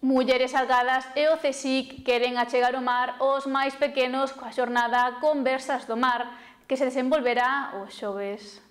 Mulleres Algadas e o CSIC queren achegar o mar aos máis pequenos coa xornada Conversas do Mar, que se desenvolverá o xoves.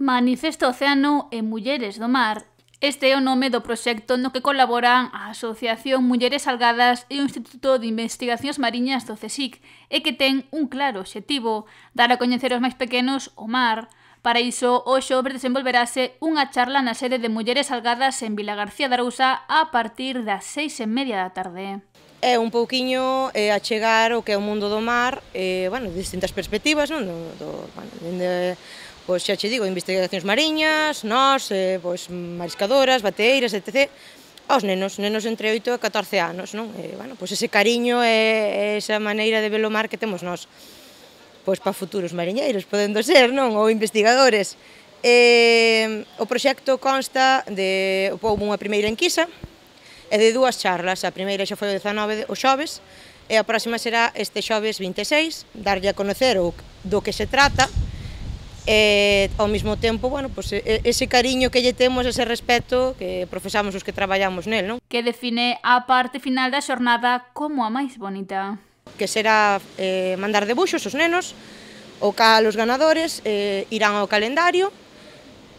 Manifesto Oceano e Mulleres do Mar Este é o nome do proxecto no que colaboran a Asociación Mulleres Algadas e o Instituto de Investigacións Mariñas do CSIC e que ten un claro obxectivo, dar a coñecer aos máis pequenos o mar, Para iso, o xobre desenvolverase unha charla na sede de Mulleres Algadas en Vila García de Arousa a partir das seis e media da tarde. É un pouquiño eh, chegar o que é o mundo do mar, eh, bueno, distintas perspectivas, non? Do, do, bueno, dende, pois xa che digo, investigacións mariñas, nós, eh, pois, mariscadoras, bateiras, etc aos nenos, nenos entre 8 e 14 anos, non? Eh, bueno, pois ese cariño e esa maneira de ver o mar que temos nós pois para futuros mariñeiros, podendo ser, non? Ou investigadores. E, o proxecto consta de houve unha primeira enquisa e de dúas charlas. A primeira xa foi o 19 de, o xoves e a próxima será este xoves 26, darlle a conocer o, do que se trata e ao mesmo tempo, bueno, pois, ese cariño que lle temos, ese respeto que profesamos os que traballamos nel, non? Que define a parte final da xornada como a máis bonita que será eh, mandar debuxos os nenos, o cal os ganadores eh, irán ao calendario,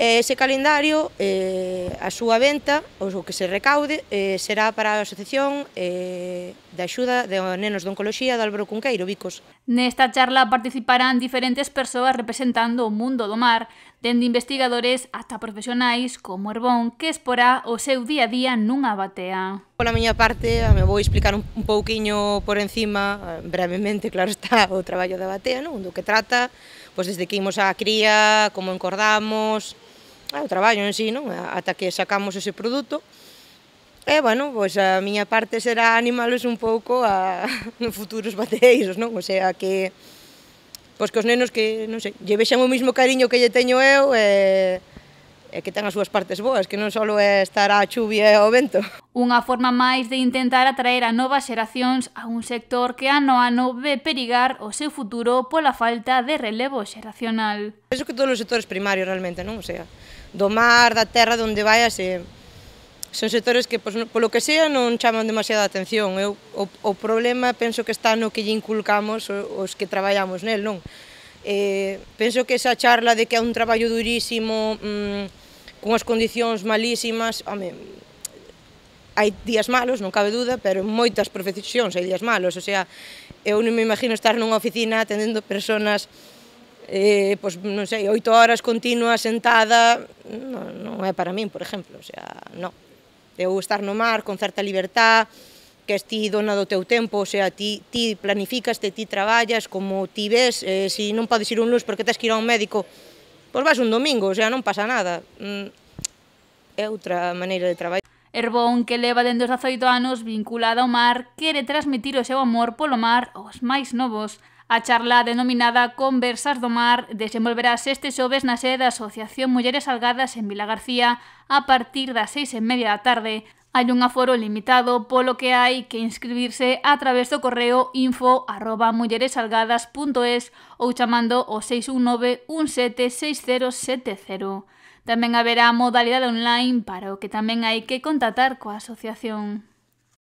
e ese calendario, eh, a súa venta, o que se recaude, eh, será para a Asociación eh, de Axuda de Nenos de Oncología de Álvaro Cunqueiro, Vicos. Nesta charla participarán diferentes persoas representando o mundo do mar, dende investigadores ata profesionais como Herbón, que exporá o seu día a día nunha batea. Pola miña parte, me vou explicar un, un pouquiño por encima, eh, brevemente, claro está, o traballo da batea, non? do que trata, pois desde que imos á cría, como encordamos, o traballo en sí, non? ata que sacamos ese produto. E, bueno, pois a miña parte será animalos un pouco a futuros bateeiros, non? O sea, que pois que os nenos que, non sei, lle vexan o mismo cariño que lle teño eu e, eh, e que ten as súas partes boas, que non só é estar á chuvia e ao vento. Unha forma máis de intentar atraer a novas xeracións a un sector que ano a ano ve perigar o seu futuro pola falta de relevo xeracional. Penso que todos os sectores primarios realmente, non? O sea, do mar, da terra, de onde vai, se... Eh, son sectores que, pois, polo que sea, non chaman demasiada atención. Eu, o, o problema penso que está no que lle inculcamos os que traballamos nel, non? Eh, penso que esa charla de que é un traballo durísimo, mmm, cunhas condicións malísimas, home, hai días malos, non cabe duda, pero en moitas profesións hai días malos, o sea, eu non me imagino estar nunha oficina atendendo personas eh, pois, non sei, oito horas continua sentada, non, non é para min, por exemplo, o sea, non. Eu estar no mar con certa libertad, que esti dona do teu tempo, o sea, ti, ti te, ti traballas como ti ves, eh, si non podes ir un luz porque tens que ir a un médico, pois vas un domingo, o sea, non pasa nada. Mm, é outra maneira de traballar. Herbón, que leva dende os 18 anos vinculada ao mar, quere transmitir o seu amor polo mar aos máis novos. A charla denominada Conversas do Mar desenvolverase este xoves na sede da Asociación Mulleres Algadas en Vila García a partir das seis e media da tarde. Hai un aforo limitado, polo que hai que inscribirse a través do correo info arroba mulleresalgadas.es ou chamando o 619-176070. Tamén haberá modalidade online para o que tamén hai que contatar coa asociación.